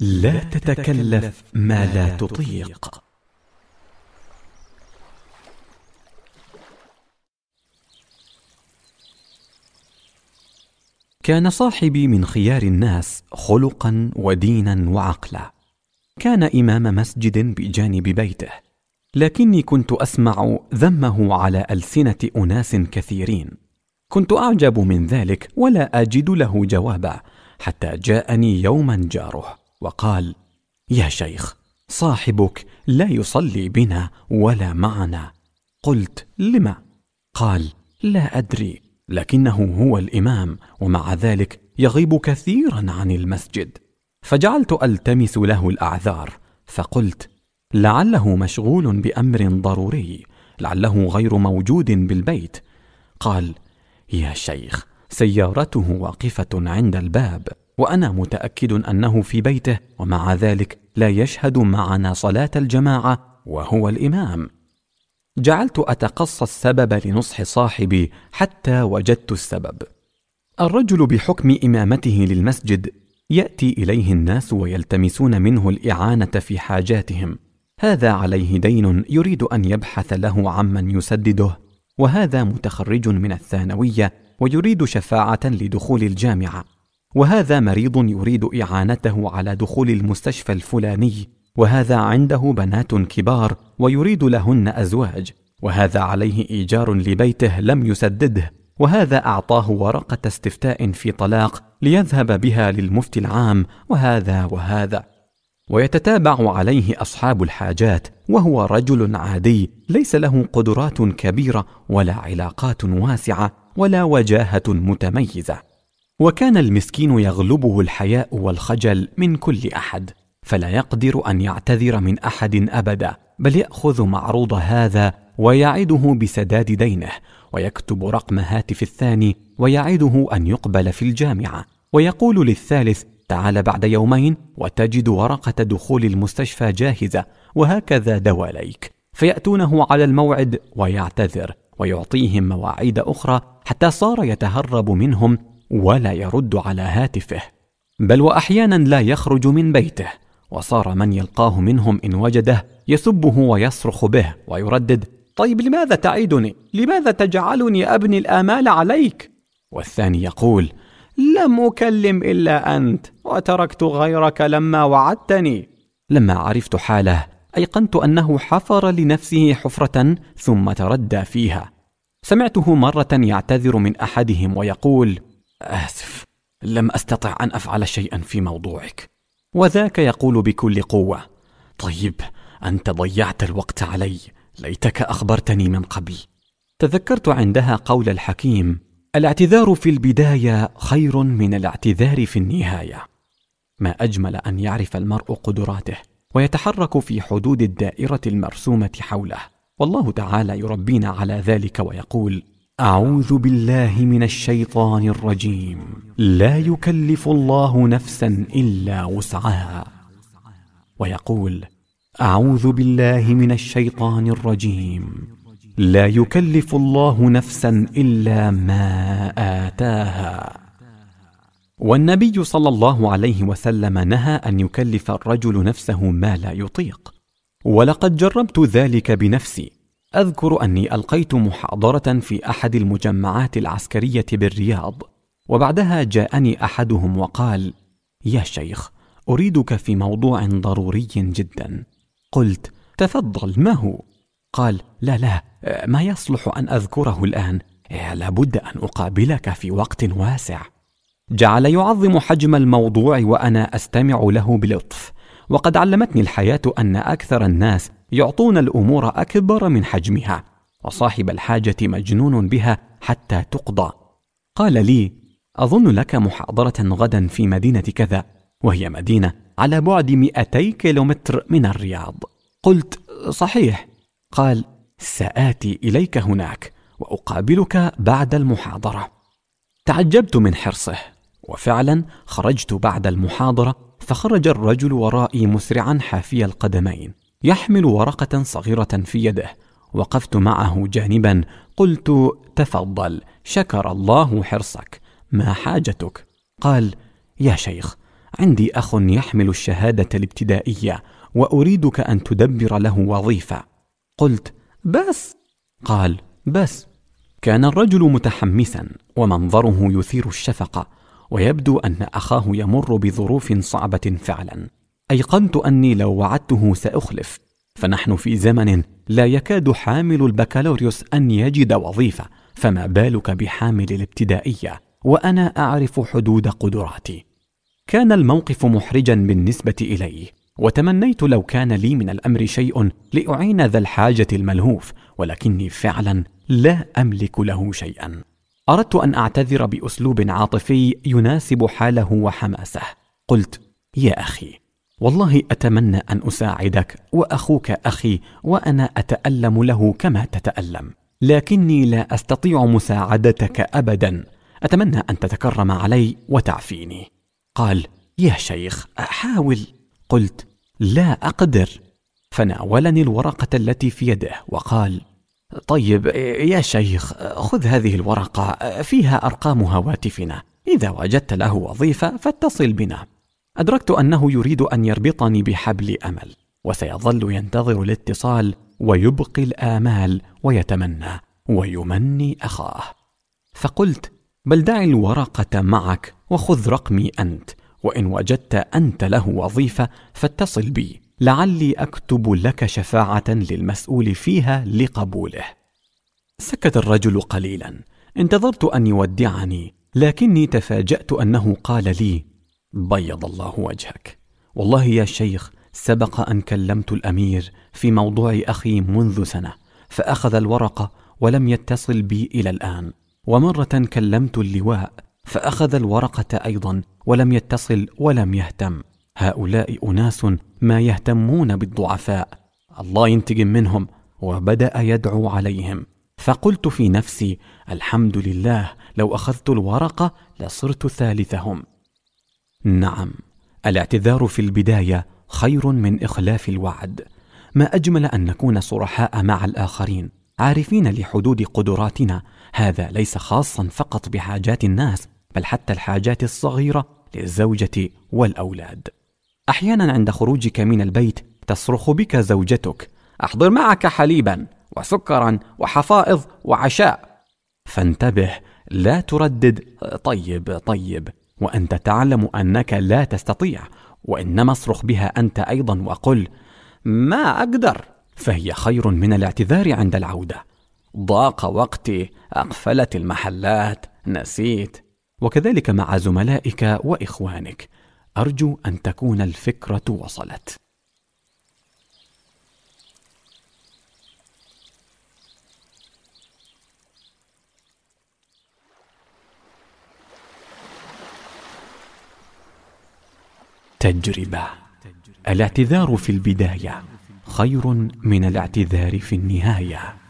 لا تتكلف ما لا تطيق كان صاحبي من خيار الناس خلقا ودينا وعقلا كان امام مسجد بجانب بيته لكني كنت اسمع ذمه على السنه اناس كثيرين كنت اعجب من ذلك ولا اجد له جوابا حتى جاءني يوما جاره وقال يا شيخ صاحبك لا يصلي بنا ولا معنا قلت لم قال لا ادري لكنه هو الامام ومع ذلك يغيب كثيرا عن المسجد فجعلت التمس له الاعذار فقلت لعله مشغول بامر ضروري لعله غير موجود بالبيت قال يا شيخ سيارته واقفه عند الباب وانا متاكد انه في بيته ومع ذلك لا يشهد معنا صلاه الجماعه وهو الامام جعلت اتقصى السبب لنصح صاحبي حتى وجدت السبب الرجل بحكم امامته للمسجد ياتي اليه الناس ويلتمسون منه الاعانه في حاجاتهم هذا عليه دين يريد ان يبحث له عمن يسدده وهذا متخرج من الثانويه ويريد شفاعه لدخول الجامعه وهذا مريض يريد اعانته على دخول المستشفى الفلاني وهذا عنده بنات كبار ويريد لهن ازواج وهذا عليه ايجار لبيته لم يسدده وهذا اعطاه ورقه استفتاء في طلاق ليذهب بها للمفتي العام وهذا وهذا ويتتابع عليه اصحاب الحاجات وهو رجل عادي ليس له قدرات كبيره ولا علاقات واسعه ولا وجاهه متميزه وكان المسكين يغلبه الحياء والخجل من كل احد فلا يقدر ان يعتذر من احد ابدا بل ياخذ معروض هذا ويعده بسداد دينه ويكتب رقم هاتف الثاني ويعده ان يقبل في الجامعه ويقول للثالث تعال بعد يومين وتجد ورقه دخول المستشفى جاهزه وهكذا دواليك فياتونه على الموعد ويعتذر ويعطيهم مواعيد اخرى حتى صار يتهرب منهم ولا يرد على هاتفه بل واحيانا لا يخرج من بيته وصار من يلقاه منهم ان وجده يسبه ويصرخ به ويردد طيب لماذا تعيدني لماذا تجعلني ابني الامال عليك والثاني يقول لم اكلم الا انت وتركت غيرك لما وعدتني لما عرفت حاله ايقنت انه حفر لنفسه حفره ثم تردى فيها سمعته مره يعتذر من احدهم ويقول آسف، لم أستطع أن أفعل شيئا في موضوعك. وذاك يقول بكل قوة: طيب، أنت ضيعت الوقت علي، ليتك أخبرتني من قبل. تذكرت عندها قول الحكيم: الاعتذار في البداية خير من الاعتذار في النهاية. ما أجمل أن يعرف المرء قدراته ويتحرك في حدود الدائرة المرسومة حوله. والله تعالى يربينا على ذلك ويقول: أعوذ بالله من الشيطان الرجيم لا يكلف الله نفسا إلا وسعها ويقول أعوذ بالله من الشيطان الرجيم لا يكلف الله نفسا إلا ما آتاها والنبي صلى الله عليه وسلم نهى أن يكلف الرجل نفسه ما لا يطيق ولقد جربت ذلك بنفسي اذكر اني القيت محاضره في احد المجمعات العسكريه بالرياض وبعدها جاءني احدهم وقال يا شيخ اريدك في موضوع ضروري جدا قلت تفضل ما هو قال لا لا ما يصلح ان اذكره الان لابد ان اقابلك في وقت واسع جعل يعظم حجم الموضوع وانا استمع له بلطف وقد علمتني الحياه ان اكثر الناس يعطون الامور اكبر من حجمها وصاحب الحاجه مجنون بها حتى تقضى قال لي اظن لك محاضره غدا في مدينه كذا وهي مدينه على بعد 200 كيلومتر من الرياض قلت صحيح قال ساتي اليك هناك واقابلك بعد المحاضره تعجبت من حرصه وفعلا خرجت بعد المحاضره فخرج الرجل ورائي مسرعا حافي القدمين يحمل ورقه صغيره في يده وقفت معه جانبا قلت تفضل شكر الله حرصك ما حاجتك قال يا شيخ عندي اخ يحمل الشهاده الابتدائيه واريدك ان تدبر له وظيفه قلت بس قال بس كان الرجل متحمسا ومنظره يثير الشفقه ويبدو ان اخاه يمر بظروف صعبه فعلا ايقنت اني لو وعدته ساخلف فنحن في زمن لا يكاد حامل البكالوريوس ان يجد وظيفه فما بالك بحامل الابتدائيه وانا اعرف حدود قدراتي كان الموقف محرجا بالنسبه الي وتمنيت لو كان لي من الامر شيء لاعين ذا الحاجه الملهوف ولكني فعلا لا املك له شيئا اردت ان اعتذر باسلوب عاطفي يناسب حاله وحماسه قلت يا اخي والله اتمنى ان اساعدك واخوك اخي وانا اتالم له كما تتالم لكني لا استطيع مساعدتك ابدا اتمنى ان تتكرم علي وتعفيني قال يا شيخ احاول قلت لا اقدر فناولني الورقه التي في يده وقال طيب يا شيخ خذ هذه الورقة فيها أرقام هواتفنا إذا وجدت له وظيفة فاتصل بنا أدركت أنه يريد أن يربطني بحبل أمل وسيظل ينتظر الاتصال ويبقي الآمال ويتمنى ويمني أخاه فقلت بل دع الورقة معك وخذ رقمي أنت وإن وجدت أنت له وظيفة فاتصل بي لعلي اكتب لك شفاعه للمسؤول فيها لقبوله سكت الرجل قليلا انتظرت ان يودعني لكني تفاجات انه قال لي بيض الله وجهك والله يا شيخ سبق ان كلمت الامير في موضوع اخي منذ سنه فاخذ الورقه ولم يتصل بي الى الان ومره كلمت اللواء فاخذ الورقه ايضا ولم يتصل ولم يهتم هؤلاء اناس ما يهتمون بالضعفاء الله ينتقم منهم وبدا يدعو عليهم فقلت في نفسي الحمد لله لو اخذت الورقه لصرت ثالثهم نعم الاعتذار في البدايه خير من اخلاف الوعد ما اجمل ان نكون صرحاء مع الاخرين عارفين لحدود قدراتنا هذا ليس خاصا فقط بحاجات الناس بل حتى الحاجات الصغيره للزوجه والاولاد احيانا عند خروجك من البيت تصرخ بك زوجتك احضر معك حليبا وسكرا وحفائض وعشاء فانتبه لا تردد طيب طيب وانت تعلم انك لا تستطيع وانما اصرخ بها انت ايضا وقل ما اقدر فهي خير من الاعتذار عند العوده ضاق وقتي اقفلت المحلات نسيت وكذلك مع زملائك واخوانك ارجو ان تكون الفكره وصلت تجربه الاعتذار في البدايه خير من الاعتذار في النهايه